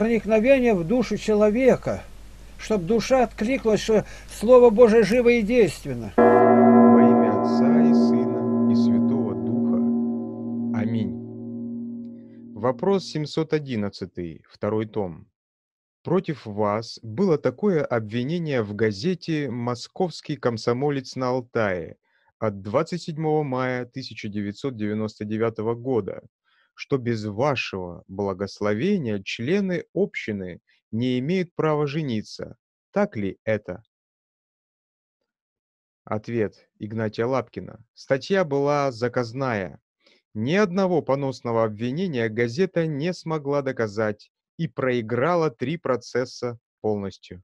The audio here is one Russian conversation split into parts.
проникновение в душу человека, чтобы душа откликнулась, что Слово Божие живо и действенно. Во имя Отца и Сына и Святого Духа. Аминь. Вопрос 711, второй том. Против вас было такое обвинение в газете «Московский комсомолец на Алтае» от 27 мая 1999 года, что без вашего благословения члены общины не имеют права жениться. Так ли это? Ответ Игнатия Лапкина. Статья была заказная. Ни одного поносного обвинения газета не смогла доказать и проиграла три процесса полностью.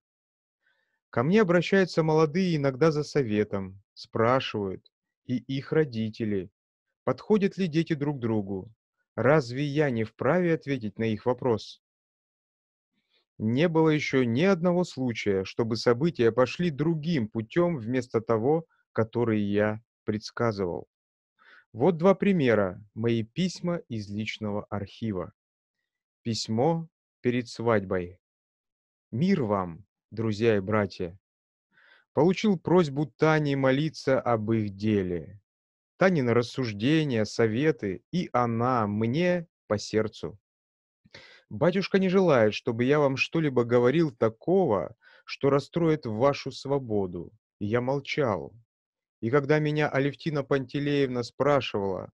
Ко мне обращаются молодые иногда за советом, спрашивают, и их родители, подходят ли дети друг другу, Разве я не вправе ответить на их вопрос? Не было еще ни одного случая, чтобы события пошли другим путем вместо того, который я предсказывал. Вот два примера, мои письма из личного архива. Письмо перед свадьбой. Мир вам, друзья и братья. Получил просьбу Тани молиться об их деле. Танины рассуждения, советы, и она мне по сердцу. Батюшка не желает, чтобы я вам что-либо говорил такого, что расстроит вашу свободу. И я молчал. И когда меня Алевтина Пантелеевна спрашивала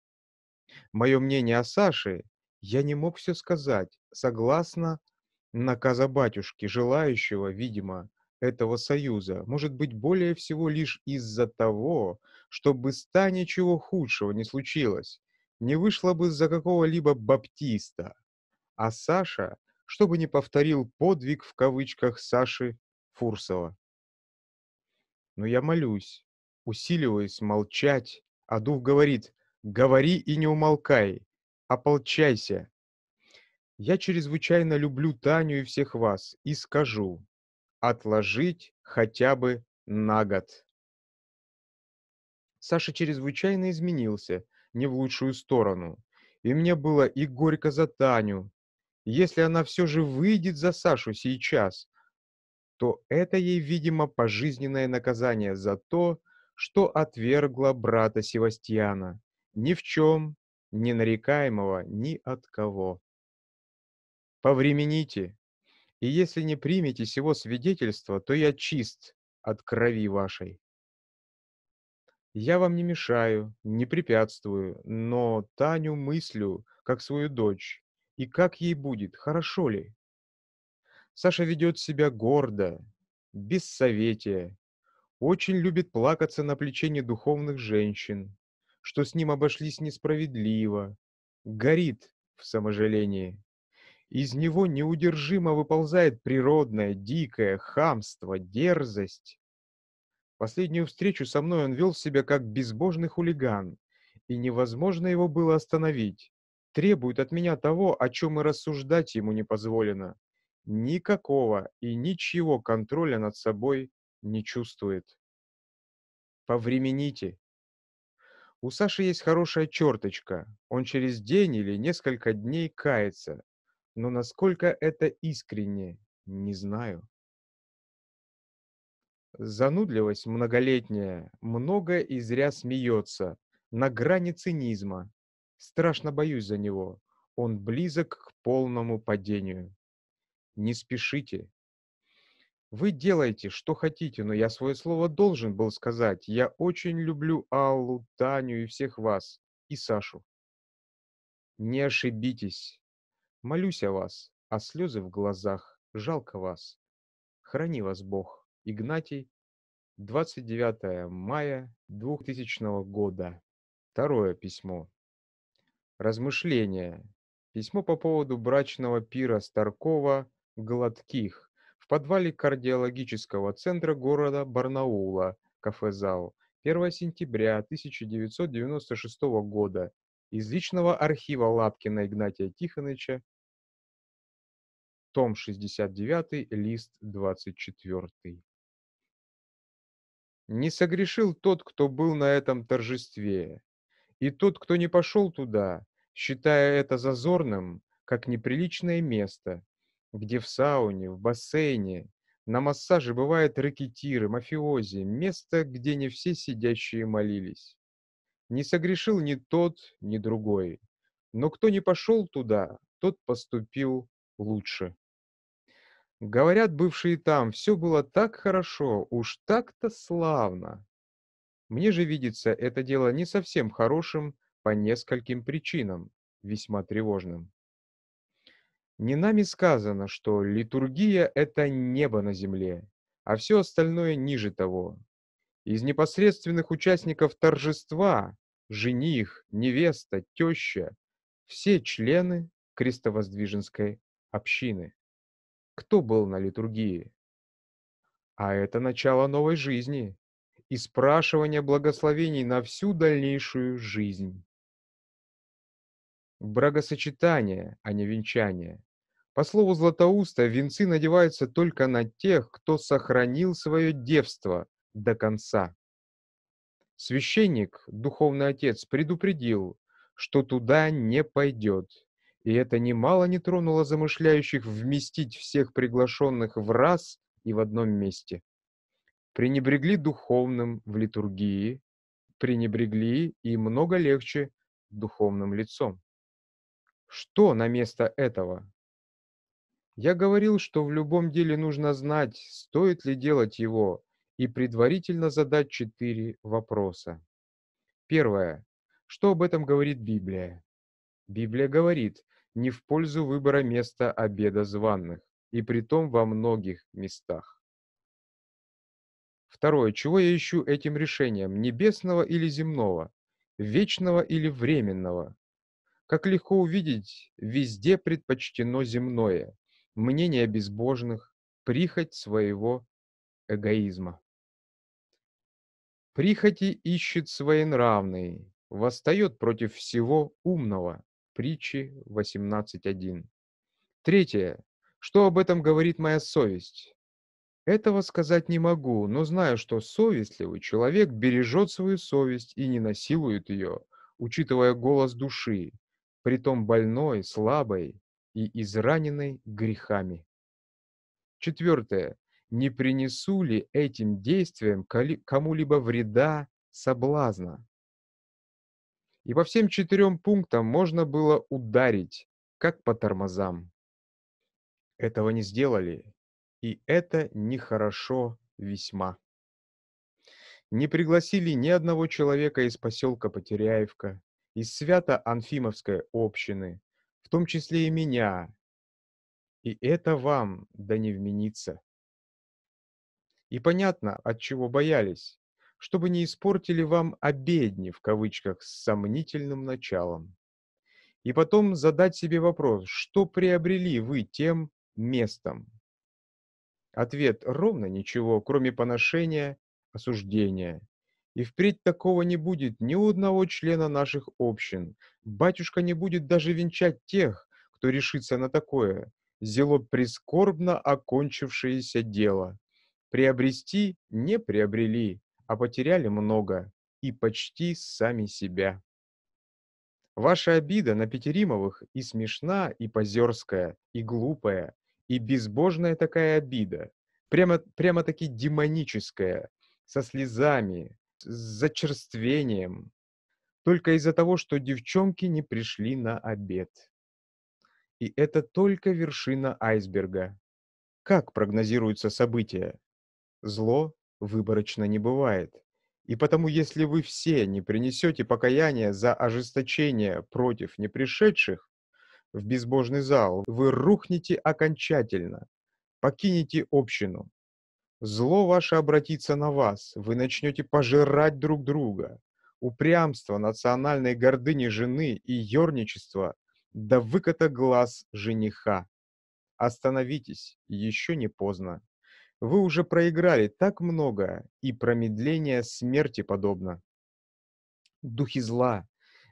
мое мнение о Саше, я не мог все сказать, согласно наказа батюшки, желающего, видимо, этого союза может быть более всего лишь из-за того, чтобы ста ничего худшего не случилось, не вышло бы за какого-либо баптиста. А Саша, чтобы не повторил подвиг в кавычках Саши Фурсова. Но я молюсь, усиливаюсь молчать, а дух говорит «говори и не умолкай, ополчайся». Я чрезвычайно люблю Таню и всех вас и скажу, отложить хотя бы на год. Саша чрезвычайно изменился, не в лучшую сторону. И мне было и горько за Таню. Если она все же выйдет за Сашу сейчас, то это ей, видимо, пожизненное наказание за то, что отвергла брата Севастьяна, ни в чем, не нарекаемого ни от кого. «Повремените», и если не примете сего свидетельства, то я чист от крови вашей. Я вам не мешаю, не препятствую, но Таню мыслю, как свою дочь, и как ей будет, хорошо ли? Саша ведет себя гордо, без советия, очень любит плакаться на плече духовных женщин, что с ним обошлись несправедливо, горит в саможалении. Из него неудержимо выползает природное, дикое, хамство, дерзость. Последнюю встречу со мной он вел себя как безбожный хулиган, и невозможно его было остановить. Требует от меня того, о чем и рассуждать ему не позволено. Никакого и ничего контроля над собой не чувствует. Повремените. У Саши есть хорошая черточка. Он через день или несколько дней кается, но насколько это искренне, не знаю. Занудливость многолетняя, много и зря смеется, на грани цинизма. Страшно боюсь за него, он близок к полному падению. Не спешите. Вы делаете, что хотите, но я свое слово должен был сказать. Я очень люблю Аллу, Таню и всех вас, и Сашу. Не ошибитесь. Молюсь о вас, а слезы в глазах, жалко вас. Храни вас Бог. Игнатий, 29 мая 2000 года. Второе письмо. Размышления. Письмо по поводу брачного пира Старкова «Гладких» в подвале кардиологического центра города Барнаула, кафе-зал, 1 сентября 1996 года, из личного архива Лапкина Игнатия Тихоновича том 69, лист 24. Не согрешил тот, кто был на этом торжестве, и тот, кто не пошел туда, считая это зазорным, как неприличное место, где в сауне, в бассейне, на массаже бывают ракетиры, мафиози, место, где не все сидящие молились. Не согрешил ни тот, ни другой. Но кто не пошел туда, тот поступил лучше. Говорят, бывшие там, все было так хорошо, уж так-то славно. Мне же видится это дело не совсем хорошим по нескольким причинам, весьма тревожным. Не нами сказано, что литургия — это небо на земле, а все остальное ниже того. Из непосредственных участников торжества — жених, невеста, теща — все члены крестовоздвиженской общины кто был на литургии. А это начало новой жизни и спрашивание благословений на всю дальнейшую жизнь. Брагосочетание, а не венчание. По слову Златоуста, венцы надеваются только на тех, кто сохранил свое девство до конца. Священник, духовный отец, предупредил, что туда не пойдет и это немало не тронуло замышляющих вместить всех приглашенных в раз и в одном месте. Пренебрегли духовным в литургии, пренебрегли и много легче духовным лицом. Что на место этого? Я говорил, что в любом деле нужно знать, стоит ли делать его, и предварительно задать четыре вопроса. Первое. Что об этом говорит Библия? Библия говорит, не в пользу выбора места обеда званных, и притом во многих местах. Второе. Чего я ищу этим решением? Небесного или земного? Вечного или временного? Как легко увидеть, везде предпочтено земное, мнение безбожных, прихоть своего эгоизма. Прихоти ищет своенравный, восстает против всего умного, Притчи 18.1. Третье. Что об этом говорит моя совесть? Этого сказать не могу, но знаю, что совестливый человек бережет свою совесть и не насилует ее, учитывая голос души, притом больной, слабой и израненной грехами. Четвертое. Не принесу ли этим действиям кому-либо вреда, соблазна? и по всем четырем пунктам можно было ударить, как по тормозам. Этого не сделали, и это нехорошо весьма. Не пригласили ни одного человека из поселка Потеряевка, из свято-анфимовской общины, в том числе и меня. И это вам да не вменится. И понятно, от чего боялись чтобы не испортили вам «обедни» в кавычках с сомнительным началом. И потом задать себе вопрос, что приобрели вы тем местом? Ответ – ровно ничего, кроме поношения, осуждения. И впредь такого не будет ни у одного члена наших общин. Батюшка не будет даже венчать тех, кто решится на такое, зело прискорбно окончившееся дело. Приобрести не приобрели, а потеряли много и почти сами себя. Ваша обида на Петеримовых и смешна, и позерская, и глупая, и безбожная такая обида, прямо, прямо-таки демоническая, со слезами, с зачерствением, только из-за того, что девчонки не пришли на обед. И это только вершина айсберга. Как прогнозируются события? Зло выборочно не бывает. И потому, если вы все не принесете покаяние за ожесточение против непришедших в безбожный зал, вы рухнете окончательно, покинете общину. Зло ваше обратится на вас, вы начнете пожирать друг друга. Упрямство национальной гордыни жены и ерничество до выкота глаз жениха. Остановитесь, еще не поздно. Вы уже проиграли так много, и промедление смерти подобно. Духи зла,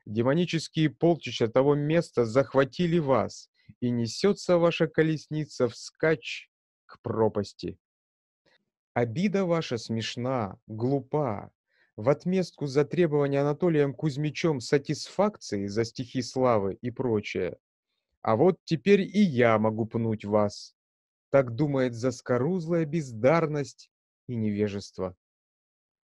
демонические полчища того места захватили вас, и несется ваша колесница вскачь к пропасти. Обида ваша смешна, глупа. В отместку за требования Анатолием Кузьмичем сатисфакции за стихи славы и прочее. А вот теперь и я могу пнуть вас. Так думает заскорузлая бездарность и невежество.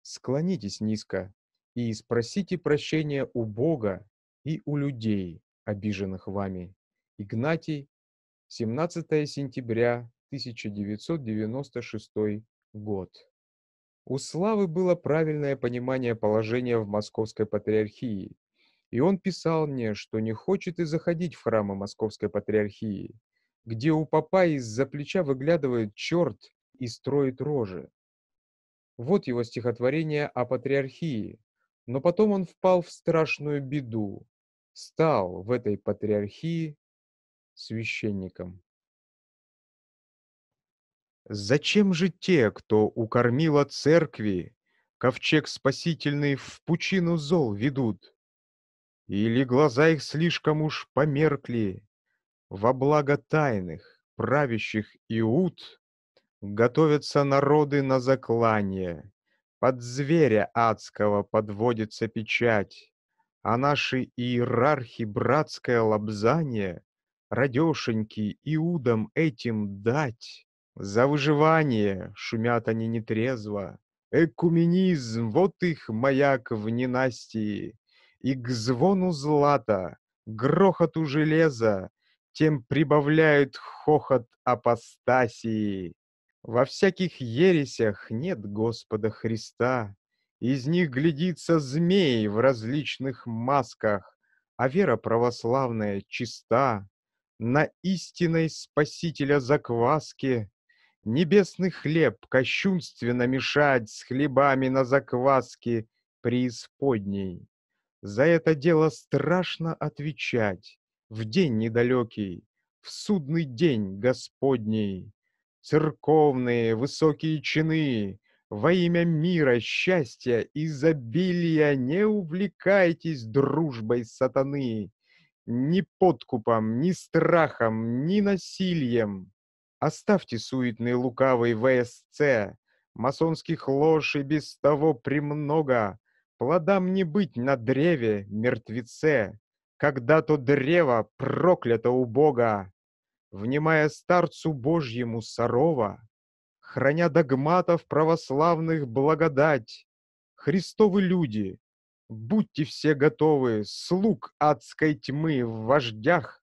Склонитесь низко и спросите прощения у Бога и у людей, обиженных вами. Игнатий, 17 сентября 1996 год. У Славы было правильное понимание положения в Московской Патриархии, и он писал мне, что не хочет и заходить в храмы Московской Патриархии, где у папа из-за плеча выглядывает черт и строит рожи. Вот его стихотворение о патриархии. Но потом он впал в страшную беду, стал в этой патриархии священником. Зачем же те, кто укормила церкви, ковчег спасительный в пучину зол ведут? Или глаза их слишком уж померкли, во благо тайных, правящих Иуд, готовятся народы на заклание, под зверя адского подводится печать, а наши иерархи братское лобзание радешеньки Иудам этим дать. За выживание шумят они нетрезво, экуменизм, вот их маяк в ненастии, и к звону злата, грохоту железа, тем прибавляют хохот апостасии. Во всяких ересях нет Господа Христа, из них глядится змей в различных масках, а вера православная чиста, на истинной Спасителя закваске. Небесный хлеб кощунственно мешать с хлебами на закваске преисподней. За это дело страшно отвечать в день недалекий, в судный день Господний. Церковные высокие чины, во имя мира, счастья, изобилия не увлекайтесь дружбой сатаны, ни подкупом, ни страхом, ни насилием. Оставьте суетный лукавый ВСЦ, масонских лож и без того премного, плодам не быть на древе, мертвеце когда то древо проклято у Бога, внимая старцу Божьему сорова, храня догматов православных благодать, Христовы люди, будьте все готовы слуг адской тьмы в вождях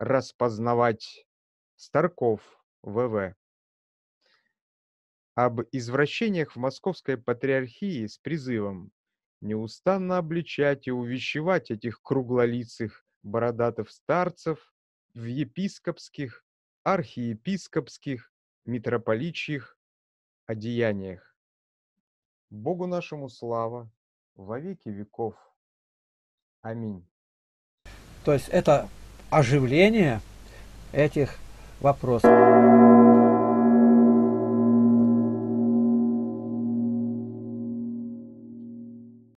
распознавать. Старков, ВВ. Об извращениях в Московской Патриархии с призывом неустанно обличать и увещевать этих круглолицых бородатых старцев в епископских, архиепископских, митрополичьих одеяниях. Богу нашему слава во веки веков. Аминь. То есть это оживление этих вопросов.